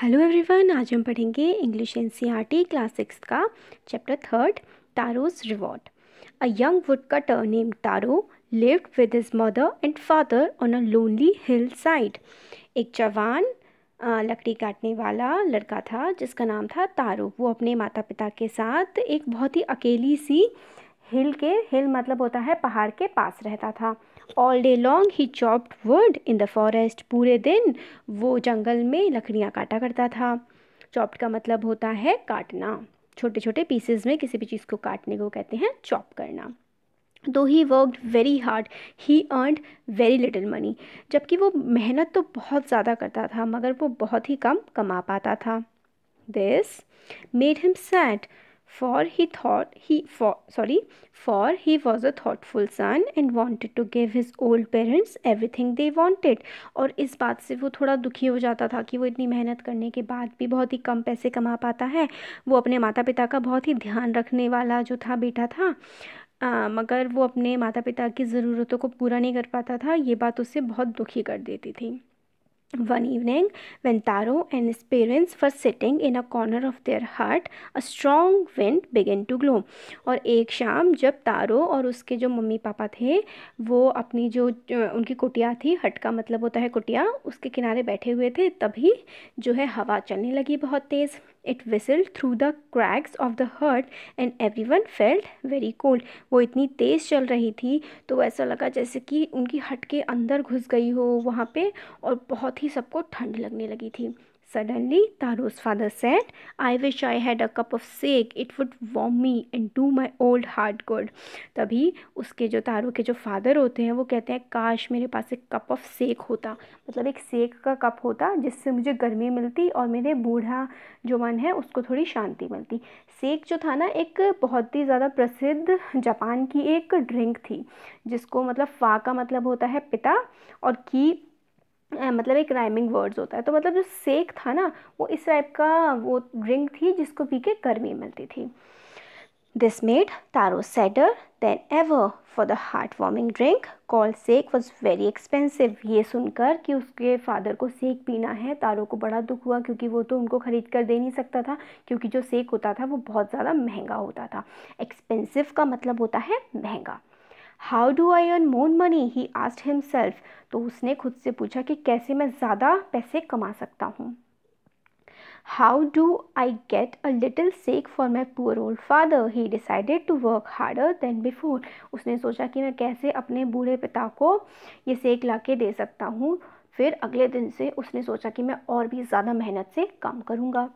Hello everyone आज हम पढ़ेंगे इंग्लिश टी क्लास सिक्स का chapter third Taro's reward a young woodcutter name Taro lived with his mother and father on a lonely hillside एक जवान लकड़ी काटने वाला लड़का था जिसका नाम था तारो वो अपने माता पिता के साथ एक बहुत ही अकेली सी हिल के हिल मतलब होता है पहाड़ के पास रहता था all day long he chopped wood in the forest पूरे दिन वो जंगल में लकड़ियाँ काटा करता था चॉप्ड का मतलब होता है काटना छोटे छोटे पीसेज में किसी भी चीज़ को काटने को कहते हैं चॉप करना though he work very hard he earned very little money जबकि वो मेहनत तो बहुत ज़्यादा करता था मगर वो बहुत ही कम कमा पाता था this made him sad for he thought he for sorry for he was a thoughtful son and wanted to give his old parents everything they wanted और इस बात से वो थोड़ा दुखी हो जाता था कि वो इतनी मेहनत करने के बाद भी बहुत ही कम पैसे कमा पाता है वो अपने माता पिता का बहुत ही ध्यान रखने वाला जो था बेटा था आ, मगर वो अपने माता पिता की ज़रूरतों को पूरा नहीं कर पाता था ये बात उससे बहुत दुखी कर देती थी One evening, when Taro and his parents were sitting in a corner of their hut, a strong wind began to blow. और एक शाम जब तारो और उसके जो मम्मी पापा थे वो अपनी जो उनकी कुटिया थी हट का मतलब होता है कुटिया उसके किनारे बैठे हुए थे तभी जो है हवा चलने लगी बहुत तेज़ it whistle through the cracks of the hut and everyone felt very cold वो इतनी तेज़ चल रही थी तो ऐसा लगा जैसे कि उनकी हट के अंदर घुस गई हो वहाँ पे और बहुत ही सबको ठंड लगने लगी थी Suddenly, Taro's father said, I wish I had a cup of sake. It would warm me and do my old heart good. तभी उसके जो तारो के जो फादर होते हैं वो कहते हैं काश मेरे पास एक कप ऑफ सेक होता मतलब एक सेक का कप होता जिससे मुझे गर्मी मिलती और मेरे बूढ़ा जो मन है उसको थोड़ी शांति मिलती सेक जो था ना एक बहुत ही ज़्यादा प्रसिद्ध जापान की एक ड्रिंक थी जिसको मतलब फा का मतलब होता है पिता और की मतलब एक राइमिंग वर्ड्स होता है तो मतलब जो सेक था ना वो इस टाइप का वो ड्रिंक थी जिसको पी के गर्मी मिलती थी this made Taro sadder than ever for the heart warming drink call sake was very expensive ये सुनकर कि उसके फादर को सेक पीना है तारो को बड़ा दुख हुआ क्योंकि वो तो उनको ख़रीद कर दे नहीं सकता था क्योंकि जो सेक होता था वो बहुत ज़्यादा महंगा होता था एक्सपेंसिव का मतलब होता है महंगा how do I earn more money he asked himself तो उसने खुद से पूछा कि कैसे मैं ज़्यादा पैसे कमा सकता हूँ how do I get a little sake for my poor old father he decided to work harder than before उसने सोचा कि मैं कैसे अपने बूढ़े पिता को ये सेक ला के दे सकता हूँ फिर अगले दिन से उसने सोचा कि मैं और भी ज़्यादा मेहनत से काम करूँगा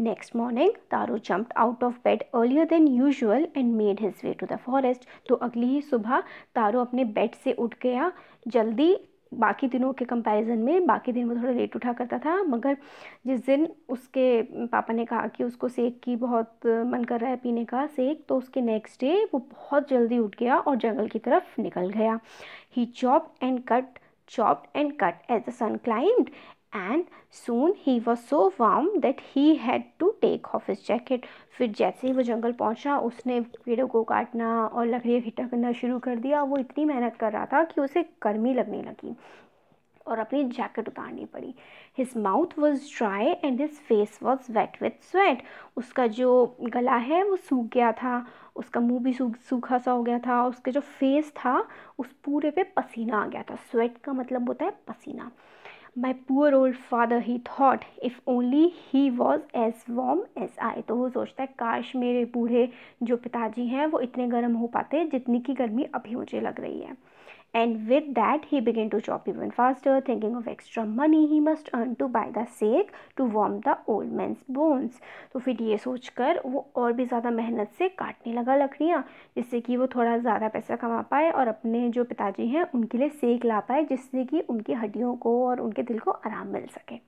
next morning Taro jump out of bed earlier than usual and made his way to the forest तो अगली ही सुबह तारो अपने बेड से उठ गया जल्दी बाकी दिनों के कंपैरिजन में बाकी दिन वो थोड़ा लेट उठा करता था मगर जिस दिन उसके पापा ने कहा कि उसको सेक की बहुत मन कर रहा है पीने का सेक तो उसके नेक्स्ट डे वो बहुत जल्दी उठ गया और जंगल की तरफ निकल गया he chop and cut chopped and cut as the sun climbed and soon he was so warm that he had to take off his jacket फिर जैसे ही वो जंगल पहुंचा उसने पेड़ों को काटना और लकड़ियाँ इकट्ठा करना शुरू कर दिया वो इतनी मेहनत कर रहा था कि उसे गर्मी लगने लगी और अपनी जैकेट उतारनी पड़ी his mouth was dry and his face was wet with sweat उसका जो गला है वो सूख गया था उसका मुंह भी सूखा सा हो गया था उसके जो फेस था उस पूरे पे पसीना आ गया था स्वेट का मतलब होता है पसीना my poor old father he thought if only he was as warm as I तो वो सोचता है काश मेरे बूढ़े जो पिताजी हैं वो इतने गर्म हो पाते जितनी की गर्मी अभी मुझे लग रही है And with that, he began to chop even faster, thinking of extra money he must earn to buy the sake to warm the old man's bones. तो फिर ये सोचकर वो और भी ज़्यादा मेहनत से काटने लगा लकड़ियाँ जिससे कि वो थोड़ा ज़्यादा पैसा कमा पाए और अपने जो पिताजी हैं उनके लिए सेक ला पाए जिससे कि उनकी हड्डियों को और उनके दिल को आराम मिल सके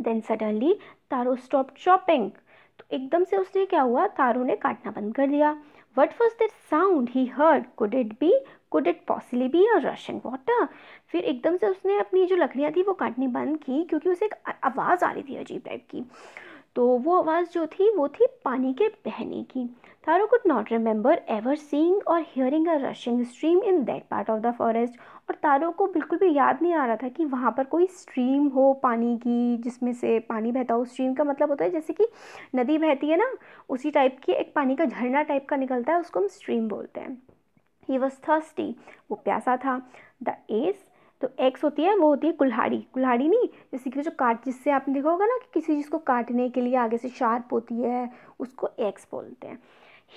then suddenly Taro stop chopping तो एकदम से उसने क्या हुआ तारो ने काटना बंद कर दिया what was that sound he heard could it be could it possibly be a Russian water फिर एकदम से उसने अपनी जो लकड़ियाँ थी वो काटनी बंद की क्योंकि उसे एक आवाज़ आ रही थी अजीब टाइप की तो वो आवाज़ जो थी वो थी पानी के बहने की Taro could not remember ever seeing or hearing a rushing stream in that part of the forest और तारो को बिल्कुल भी याद नहीं आ रहा था कि वहाँ पर कोई स्ट्रीम हो पानी की जिसमें से पानी बहता हो स्ट्रीम का मतलब होता है जैसे कि नदी बहती है ना उसी टाइप की एक पानी का झरना टाइप का निकलता है उसको हम स्ट्रीम बोलते हैं ही वॉज थर्स्टी वो प्यासा था द एस तो एक्स होती है वो होती है कुल्हाड़ी कुल्हाड़ी नहीं जैसे कि जो काट जिससे आपने देखा होगा ना कि किसी चीज़ को काटने के लिए आगे से शार्प होती है उसको एक्स बोलते हैं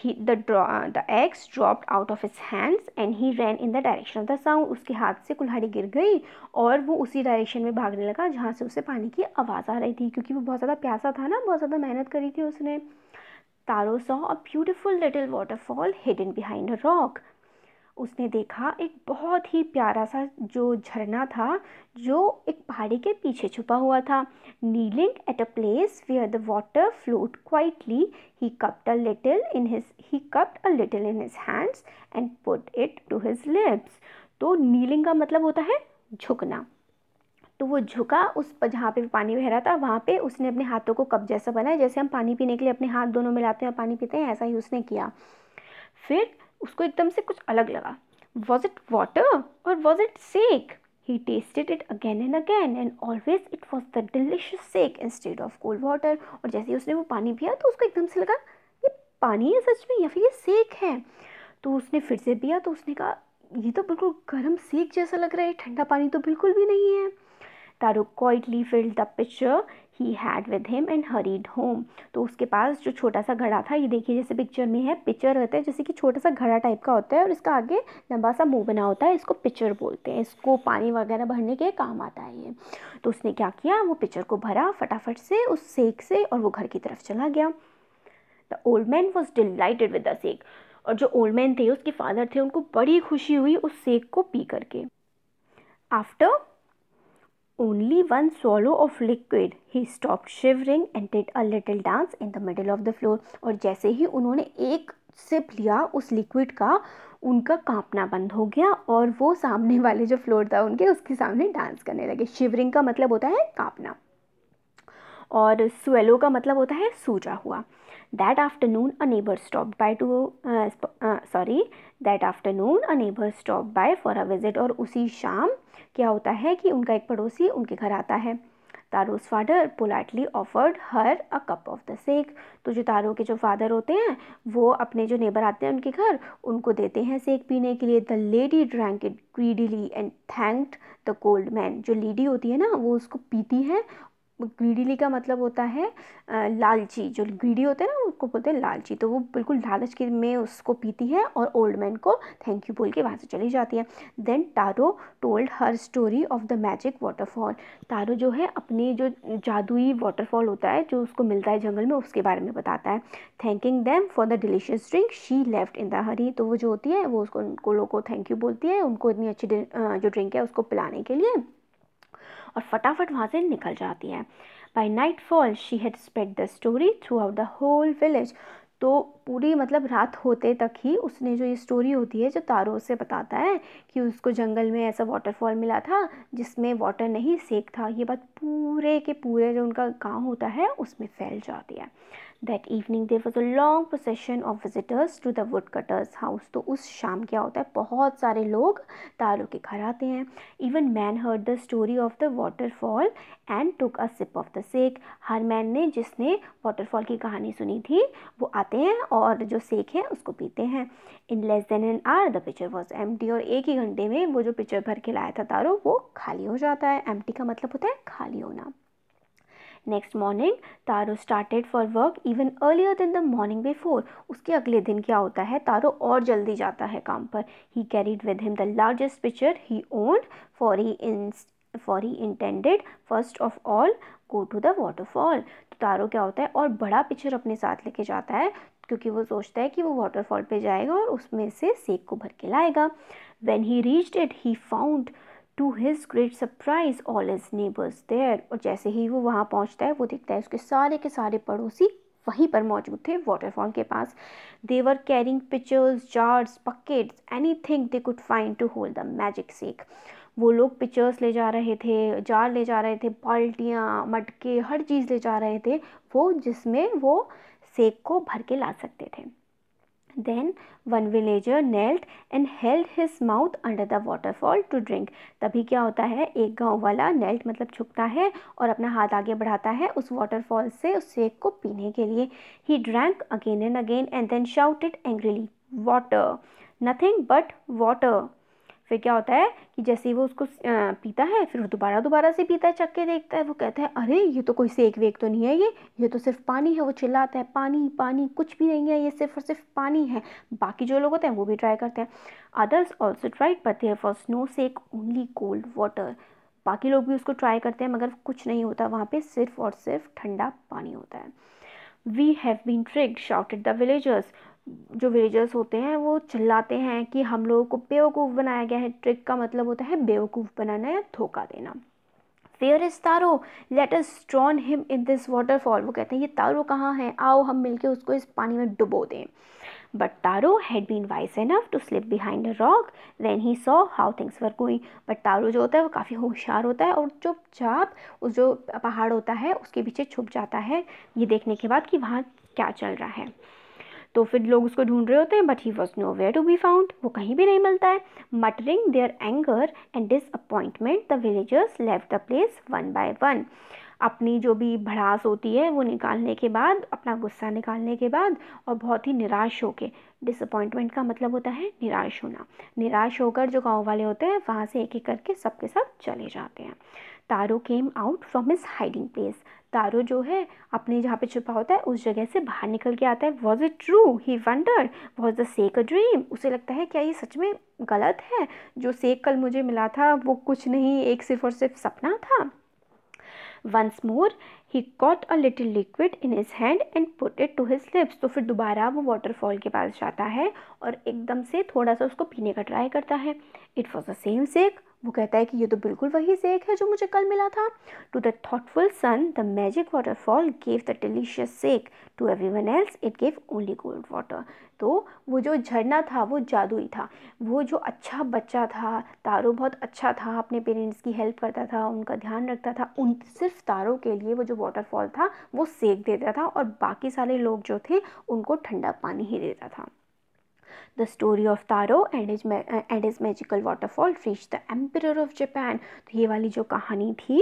he the draw the ax dropped out of his hands and he ran in the direction of the sound उसके हाथ से कुल्हाड़ी गिर गई और वो उसी डायरेक्शन में भागने लगा जहाँ से उसे पानी की आवाज़ आ रही थी क्योंकि वो बहुत ज़्यादा प्यासा था ना बहुत ज़्यादा मेहनत करी थी उसने Taro saw a beautiful little waterfall hidden behind a rock उसने देखा एक बहुत ही प्यारा सा जो झरना था जो एक पहाड़ी के पीछे छुपा हुआ था kneeling at a place where the water flowed quietly he cupped a little in his he cupped a little in his hands and put it to his lips तो नीलिंग का मतलब होता है झुकना तो वो झुका उस पर जहाँ पे पानी बह रहा था वहाँ पे उसने अपने हाथों को कप जैसा बनाया जैसे हम पानी पीने के लिए अपने हाथ दोनों मिलाते हैं और पानी पीते हैं ऐसा ही उसने किया फिर उसको एकदम से कुछ अलग लगा was it water or was it sake He tasted it again and again and always it was the delicious shake instead of cold water. और जैसे ही उसने वो पानी पिया तो उसको एकदम से लगा ये पानी है सच में या फिर ये सेक है तो उसने फिर से पिया तो उसने कहा ये तो बिल्कुल गर्म सेक जैसा लग रहा है ठंडा पानी तो बिल्कुल भी नहीं है Taro quietly filled the pitcher he had with him and hurried home तो उसके पास जो छोटा सा घड़ा था ये देखिए जैसे पिक्चर में है पिक्चर रहता है जैसे कि छोटा सा घड़ा टाइप का होता है और इसका आगे लंबा सा मुंह बना होता है इसको पिक्चर बोलते हैं इसको पानी वगैरह भरने के काम आता है ये तो उसने क्या किया वो पिक्चर को भरा फटाफट से उस सेक से और वो घर की तरफ चला गया the old man was delighted with the sake और जो ओल्ड मैन थे उसके फादर थे उनको बड़ी खुशी हुई उस सेक को पी करके after only one swallow of liquid he stopped shivering and did a little dance in the middle of the floor aur jaise hi unhone ek sip liya us liquid ka उनका कांपना बंद हो गया और वो सामने वाले जो फ्लोर था उनके उसके सामने डांस करने लगे शिवरिंग का मतलब होता है कांपना और स्वेलो का मतलब होता है सूजा हुआ that afternoon a neighbour stop by to sorry that afternoon a neighbour stop by for a visit और उसी शाम क्या होता है कि उनका एक पड़ोसी उनके घर आता है Taro's father politely offered her a cup of the sake तो जो तारो के जो फादर होते हैं वो अपने जो नेबर आते हैं उनके घर उनको देते हैं सेक पीने के लिए the lady drank it greedily and thanked the old man जो लेडी होती है ना वो उसको पीती है ग्रीडीली का मतलब होता है लालची जो ग्रीडी होते हैं ना उसको बोलते हैं लालची तो वो बिल्कुल लालच के में उसको पीती है और ओल्ड मैन को थैंक यू बोल के वहाँ से चली जाती है then Taro told her story of the magic waterfall Taro जो है अपनी जो जादुई वाटरफॉल होता है जो उसको मिलता है जंगल में उसके बारे में बताता है thanking them for the delicious drink she left in the hurry तो वो जो होती है वो उसको उनको लोगों को थैंक यू बोलती है उनको इतनी अच्छी जो ड्रिंक है उसको पिलाने के लिए और फटाफट वहाँ से निकल जाती है by nightfall she had spread the story throughout the whole village तो पूरी मतलब रात होते तक ही उसने जो ये स्टोरी होती है जो तारों से बताता है कि उसको जंगल में ऐसा वाटरफॉल मिला था जिसमें वाटर नहीं सेक था ये बात पूरे के पूरे जो उनका गांव होता है उसमें फैल जाती है that evening there was a long procession of visitors to the woodcutter's house तो उस शाम क्या होता है बहुत सारे लोग तारों के घर आते हैं even man heard the story of the waterfall and took a sip of the sake हर मैन ने जिसने वाटरफॉल की कहानी सुनी थी वो आते हैं और जो सेक है उसको पीते हैं in less than an hour the pitcher was एम और एक ही घंटे में वो जो पिक्चर भर के लाया था तारों वो खाली हो जाता है एम का मतलब होता है खाली होना next morning Taro started for work even earlier than the morning before उसके अगले दिन क्या होता है तारो और जल्दी जाता है काम पर he carried with him the largest pitcher he owned for he in for he intended first of all go to the waterfall तो तारो क्या होता है और बड़ा पिक्चर अपने साथ लेके जाता है क्योंकि वो सोचता है कि वो वाटरफॉल पे जाएगा और उसमें से सेक को भर के लाएगा when he reached it he found to his great surprise all his neighbours there और जैसे ही वो वहाँ पहुँचता है वो देखता है उसके सारे के सारे पड़ोसी वहीं पर मौजूद थे वाटरफॉल के पास they were carrying pitchers jars buckets anything they could find to hold the magic sake वो लोग पिक्चर्स ले जा रहे थे जार ले जा रहे थे बाल्टियाँ मटके हर चीज़ ले जा रहे थे वो जिसमें वो सेक को भर के ला सकते थे then one villager knelt and held his mouth under the waterfall to drink तभी क्या होता है एक गांव वाला नेल्ट मतलब छुपता है और अपना हाथ आगे बढ़ाता है उस वाटरफॉल से उस शेख को पीने के लिए he drank again and again and then shouted angrily water nothing but water फिर क्या होता है कि जैसे ही वो उसको पीता है फिर वो दोबारा दोबारा से पीता है चख के देखता है वो कहता है अरे ये तो कोई सेक वेक तो नहीं है ये ये तो सिर्फ पानी है वो चिल्लाता है पानी पानी कुछ भी नहीं है ये सिर्फ और सिर्फ पानी है बाकी जो लोग होते हैं वो भी ट्राई करते हैं others also tried but there for no sake only cold water बाकी लोग भी उसको ट्राई करते हैं मगर कुछ नहीं होता वहाँ पर सिर्फ और सिर्फ ठंडा पानी होता है we have been trick shouted the villagers जो विलेजर्स होते हैं वो चिल्लाते हैं कि हम लोगों को बेवकूफ़ बनाया गया है ट्रिक का मतलब होता है बेवकूफ़ बनाना या धोखा देना where is Taro let us drown him in this waterfall वो कहते हैं ये तारो कहाँ है आओ हम मिलके उसको इस पानी में डुबो दें but Taro had been wise enough to slip behind a rock when he saw how things were going but Taro जो होता है वो काफ़ी होशियार होता है और चुपचाप उस जो पहाड़ होता है उसके पीछे छुप जाता है ये देखने के बाद कि वहाँ क्या चल रहा है तो फिर लोग उसको ढूंढ रहे होते हैं but he was nowhere to be found वो कहीं भी नहीं मिलता है muttering their anger and disappointment the villagers लेव the place one by one अपनी जो भी भड़ास होती है वो निकालने के बाद अपना गुस्सा निकालने के बाद और बहुत ही निराश होके डिसअपॉइंटमेंट का मतलब होता है निराश होना निराश होकर जो गांव वाले होते हैं वहाँ से एक एक करके सबके सब चले जाते हैं Taro came out from his hiding place Taro जो है अपने जहाँ पे छुपा होता है उस जगह से बाहर निकल के आता है was it true he wondered was the sake a dream उसे लगता है क्या ये सच में गलत है जो सेक कल मुझे मिला था वो कुछ नहीं एक सिर्फ और सिर्फ सपना था once more he caught a little liquid in his hand and put it to his lips तो फिर दोबारा वो वाटरफॉल के पास जाता है और एकदम से थोड़ा सा उसको पीने का ट्राई करता है it was the same sake वो कहता है कि ये तो बिल्कुल वही सेक है जो मुझे कल मिला था to the thoughtful son the magic waterfall gave the delicious sake to everyone else it gave only cold water तो वो जो झरना था वो जादुई था वो जो अच्छा बच्चा था तारो बहुत अच्छा था अपने पेरेंट्स की हेल्प करता था उनका ध्यान रखता था उन सिर्फ तारों के लिए वो जो वाटरफॉल था वो सेक देता था और बाकी सारे लोग जो थे उनको ठंडा पानी ही देता था the story of Taro and his and his magical waterfall reach the emperor of Japan तो ये वाली जो कहानी थी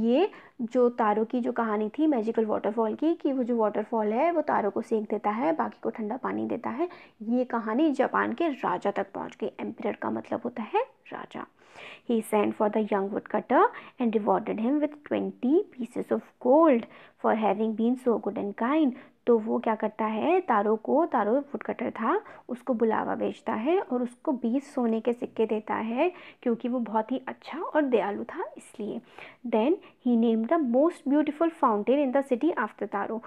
ये जो तारो की जो कहानी थी मैजिकल वाटरफॉल की कि वो जो वाटरफॉल है वो तारो को सेक देता है बाकी को ठंडा पानी देता है ये कहानी जापान के राजा तक पहुँच गई एम्पर का मतलब होता है राजा he send for the young woodcutter and rewarded him with twenty pieces of gold for having been so good and kind तो वो क्या करता है तारो को तारो फुट कटर था उसको बुलावा बेचता है और उसको बीस सोने के सिक्के देता है क्योंकि वो बहुत ही अच्छा और दयालु था इसलिए then he name the most beautiful fountain in the city after Taro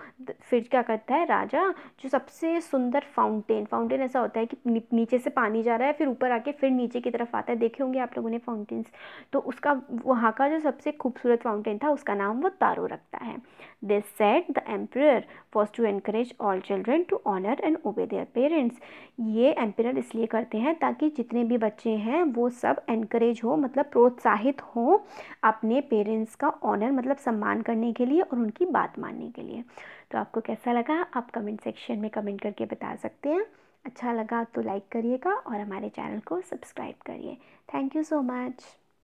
फिर क्या करता है राजा जो सबसे सुंदर फाउंटेन फाउंटेन ऐसा होता है कि नीचे से पानी जा रहा है फिर ऊपर आके फिर नीचे की तरफ आता है देखे होंगे आप लोगों ने फाउंटेन्स तो उसका वहाँ का जो सबसे खूबसूरत फाउंटेन था उसका नाम वो तारो रखता है this set the emperor was to encourage all children to honour and obey their parents ये एम्पिरल इसलिए करते हैं ताकि जितने भी बच्चे हैं वो सब एनकरेज हो मतलब प्रोत्साहित हो अपने पेरेंट्स का ऑनर मतलब सम्मान करने के लिए और उनकी बात मानने के लिए तो आपको कैसा लगा आप कमेंट सेक्शन में कमेंट करके बता सकते हैं अच्छा लगा तो लाइक करिएगा और हमारे चैनल को सब्सक्राइब करिए थैंक यू सो मच